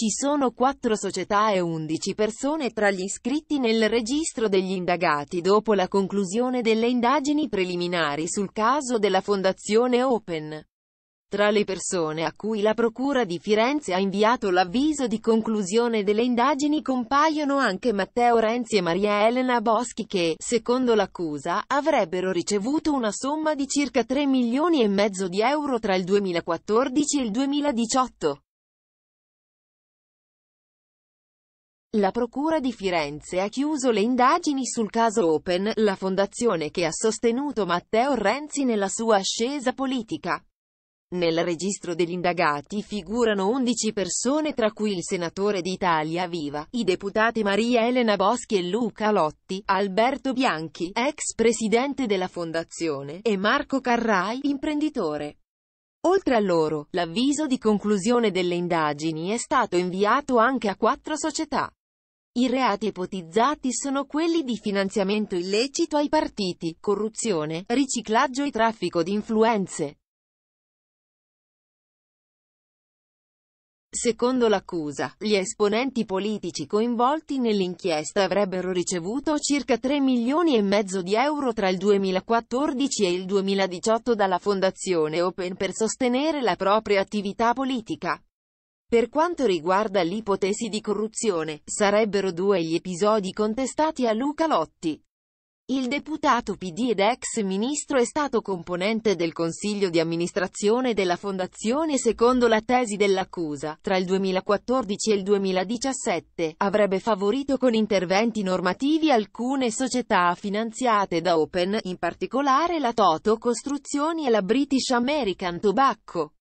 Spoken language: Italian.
Ci sono quattro società e undici persone tra gli iscritti nel registro degli indagati dopo la conclusione delle indagini preliminari sul caso della Fondazione Open. Tra le persone a cui la Procura di Firenze ha inviato l'avviso di conclusione delle indagini compaiono anche Matteo Renzi e Maria Elena Boschi che, secondo l'accusa, avrebbero ricevuto una somma di circa 3 milioni e mezzo di euro tra il 2014 e il 2018. La Procura di Firenze ha chiuso le indagini sul caso Open, la fondazione che ha sostenuto Matteo Renzi nella sua ascesa politica. Nel registro degli indagati figurano 11 persone tra cui il senatore d'Italia Viva, i deputati Maria Elena Boschi e Luca Lotti, Alberto Bianchi, ex presidente della fondazione, e Marco Carrai, imprenditore. Oltre a loro, l'avviso di conclusione delle indagini è stato inviato anche a quattro società. I reati ipotizzati sono quelli di finanziamento illecito ai partiti, corruzione, riciclaggio e traffico di influenze. Secondo l'accusa, gli esponenti politici coinvolti nell'inchiesta avrebbero ricevuto circa 3 milioni e mezzo di euro tra il 2014 e il 2018 dalla Fondazione Open per sostenere la propria attività politica. Per quanto riguarda l'ipotesi di corruzione, sarebbero due gli episodi contestati a Luca Lotti. Il deputato PD ed ex ministro è stato componente del consiglio di amministrazione della fondazione secondo la tesi dell'accusa, tra il 2014 e il 2017, avrebbe favorito con interventi normativi alcune società finanziate da Open, in particolare la Toto Costruzioni e la British American Tobacco.